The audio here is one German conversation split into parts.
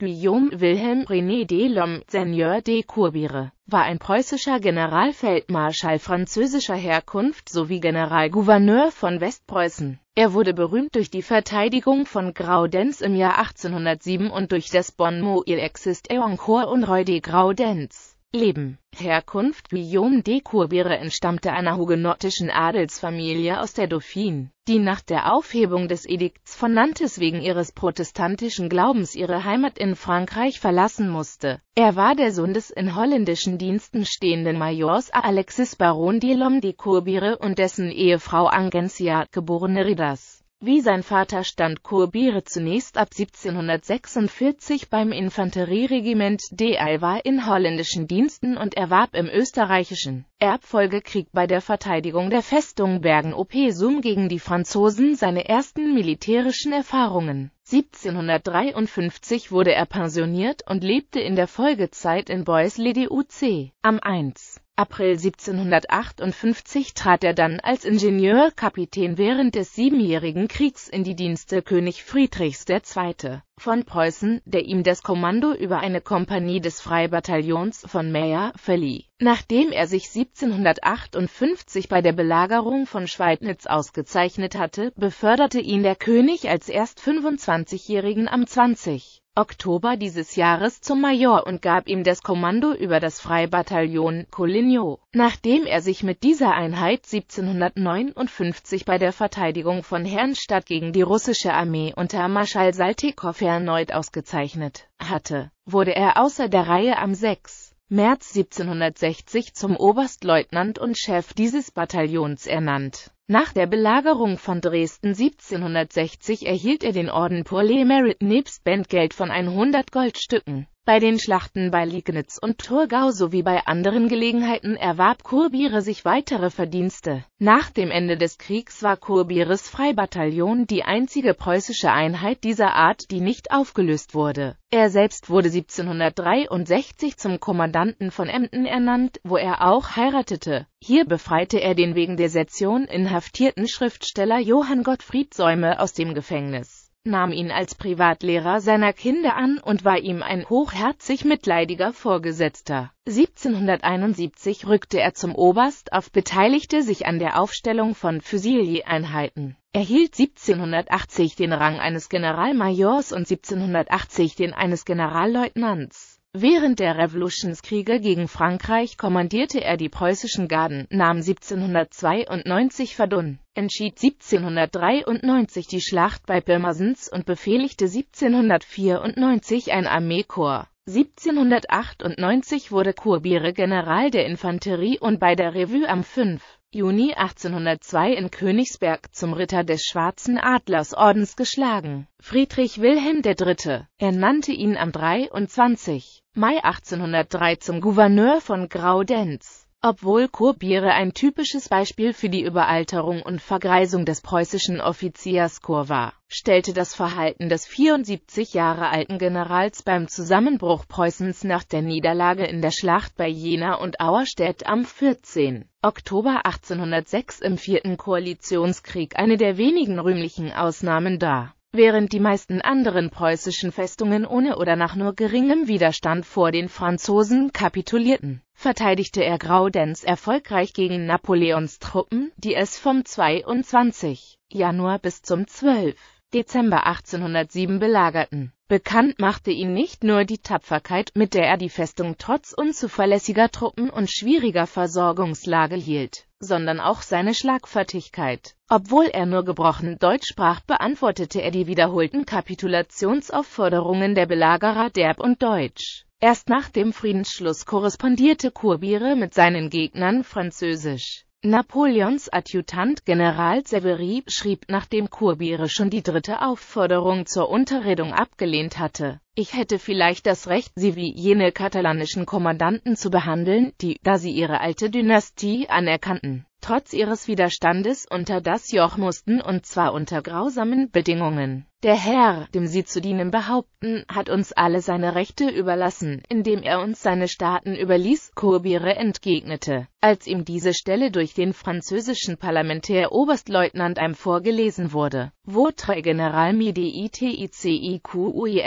Guillaume Wilhelm René de Lom, Seigneur de Courbire, war ein preußischer Generalfeldmarschall französischer Herkunft sowie Generalgouverneur von Westpreußen. Er wurde berühmt durch die Verteidigung von Graudenz im Jahr 1807 und durch das Bon mot il existe encore un Roy de Graudenz. Leben, Herkunft Guillaume de Courbere entstammte einer hugenottischen Adelsfamilie aus der Dauphine, die nach der Aufhebung des Edikts von Nantes wegen ihres protestantischen Glaubens ihre Heimat in Frankreich verlassen musste. Er war der Sohn des in holländischen Diensten stehenden Majors Alexis Baron de Lom de Courbere und dessen Ehefrau Angencia, geborene Ridas wie sein Vater stand Kurbiere zunächst ab 1746 beim Infanterieregiment D. Alva in holländischen Diensten und erwarb im österreichischen Erbfolgekrieg bei der Verteidigung der Festung Bergen-op-Sum gegen die Franzosen seine ersten militärischen Erfahrungen. 1753 wurde er pensioniert und lebte in der Folgezeit in beuys duc am 1. April 1758 trat er dann als Ingenieurkapitän während des Siebenjährigen Kriegs in die Dienste König Friedrichs II. von Preußen, der ihm das Kommando über eine Kompanie des Freibataillons von Meyer verlieh. Nachdem er sich 1758 bei der Belagerung von Schweidnitz ausgezeichnet hatte, beförderte ihn der König als erst 25-Jährigen am 20. Oktober dieses Jahres zum Major und gab ihm das Kommando über das Freibataillon Coligno, nachdem er sich mit dieser Einheit 1759 bei der Verteidigung von Herrnstadt gegen die russische Armee unter Marschall Saltikow erneut ausgezeichnet hatte, wurde er außer der Reihe am 6. März 1760 zum Oberstleutnant und Chef dieses Bataillons ernannt. Nach der Belagerung von Dresden 1760 erhielt er den Orden Pour les Mérites nebst Entgelt von 100 Goldstücken. Bei den Schlachten bei Liegnitz und Thurgau sowie bei anderen Gelegenheiten erwarb Kurbiere sich weitere Verdienste. Nach dem Ende des Kriegs war Kurbieres Freibataillon die einzige preußische Einheit dieser Art, die nicht aufgelöst wurde. Er selbst wurde 1763 zum Kommandanten von Emden ernannt, wo er auch heiratete. Hier befreite er den wegen der Desertion inhaftierten Schriftsteller Johann Gottfried Säume aus dem Gefängnis nahm ihn als Privatlehrer seiner Kinder an und war ihm ein hochherzig mitleidiger Vorgesetzter. 1771 rückte er zum Oberst auf, beteiligte sich an der Aufstellung von Fusilieeinheiten. Er hielt 1780 den Rang eines Generalmajors und 1780 den eines Generalleutnants. Während der Revolutionskriege gegen Frankreich kommandierte er die preußischen Garden, nahm 1792 Verdun, entschied 1793 die Schlacht bei Pirmasens und befehligte 1794 ein Armeekorps. 1798 wurde Courbire General der Infanterie und bei der Revue am 5. Juni 1802 in Königsberg zum Ritter des Schwarzen Adlersordens geschlagen. Friedrich Wilhelm III. ernannte ihn am 23. Mai 1803 zum Gouverneur von Graudenz. Obwohl Kurbiere ein typisches Beispiel für die Überalterung und Vergreisung des preußischen Offizierskorps war, stellte das Verhalten des 74 Jahre alten Generals beim Zusammenbruch Preußens nach der Niederlage in der Schlacht bei Jena und Auerstedt am 14. Oktober 1806 im Vierten Koalitionskrieg eine der wenigen rühmlichen Ausnahmen dar während die meisten anderen preußischen Festungen ohne oder nach nur geringem Widerstand vor den Franzosen kapitulierten, verteidigte er Graudenz erfolgreich gegen Napoleons Truppen, die es vom 22. Januar bis zum 12. Dezember 1807 belagerten. Bekannt machte ihn nicht nur die Tapferkeit, mit der er die Festung trotz unzuverlässiger Truppen und schwieriger Versorgungslage hielt, sondern auch seine Schlagfertigkeit. Obwohl er nur gebrochen Deutsch sprach, beantwortete er die wiederholten Kapitulationsaufforderungen der Belagerer derb und deutsch. Erst nach dem Friedensschluss korrespondierte Kurbiere mit seinen Gegnern französisch. Napoleons Adjutant General Severi schrieb, nachdem Courbire schon die dritte Aufforderung zur Unterredung abgelehnt hatte, ich hätte vielleicht das Recht, sie wie jene katalanischen Kommandanten zu behandeln, die, da sie ihre alte Dynastie anerkannten, trotz ihres Widerstandes unter das Joch mussten und zwar unter grausamen Bedingungen. Der Herr, dem sie zu dienen behaupten, hat uns alle seine Rechte überlassen, indem er uns seine Staaten überließ, Kurbiere entgegnete. Als ihm diese Stelle durch den französischen Parlamentär-Oberstleutnant einem vorgelesen wurde, Votre General Midi ITICIQUILNY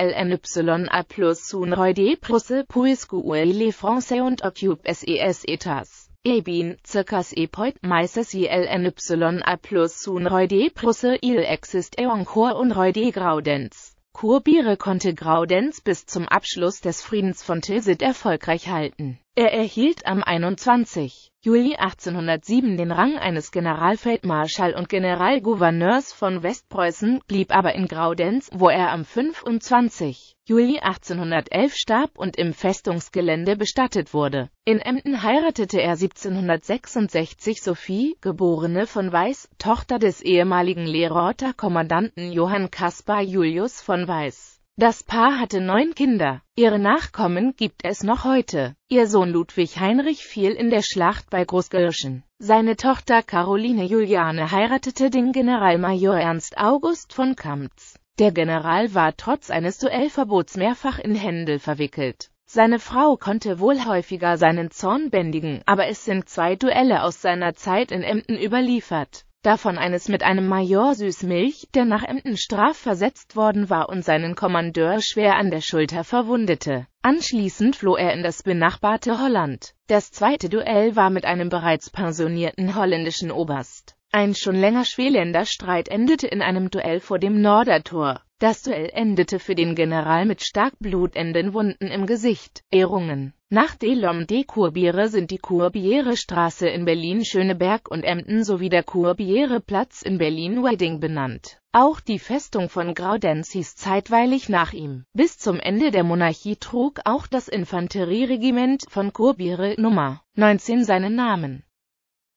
A plus un roi des Prusse puisque les Français e und occupent e ses états. Ebin, circas epoit, maises ilny a plus sun roide prusse il exist encore un roide graudens. Kurbiere konnte Graudenz bis zum Abschluss des Friedens von Tilsit erfolgreich halten. Er erhielt am 21. Juli 1807 den Rang eines Generalfeldmarschall und Generalgouverneurs von Westpreußen, blieb aber in Graudenz, wo er am 25. Juli 1811 starb und im Festungsgelände bestattet wurde. In Emden heiratete er 1766 Sophie, geborene von Weiß, Tochter des ehemaligen Lehrorter Kommandanten Johann Caspar Julius von Weiß. Das Paar hatte neun Kinder. Ihre Nachkommen gibt es noch heute. Ihr Sohn Ludwig Heinrich fiel in der Schlacht bei Großgirschen. Seine Tochter Caroline Juliane heiratete den Generalmajor Ernst August von Kamps. Der General war trotz eines Duellverbots mehrfach in Händel verwickelt. Seine Frau konnte wohl häufiger seinen Zorn bändigen, aber es sind zwei Duelle aus seiner Zeit in Emden überliefert. Davon eines mit einem Major Süßmilch, der nach Emden strafversetzt worden war und seinen Kommandeur schwer an der Schulter verwundete. Anschließend floh er in das benachbarte Holland. Das zweite Duell war mit einem bereits pensionierten holländischen Oberst. Ein schon länger schwelender Streit endete in einem Duell vor dem Nordertor. Das Duell endete für den General mit stark blutenden Wunden im Gesicht. Ehrungen Nach Delom de Courbiere sind die courbiere straße in Berlin-Schöneberg und Emden sowie der courbiere platz in Berlin-Wedding benannt. Auch die Festung von Graudenz hieß zeitweilig nach ihm. Bis zum Ende der Monarchie trug auch das Infanterieregiment von Courbiere Nummer 19 seinen Namen.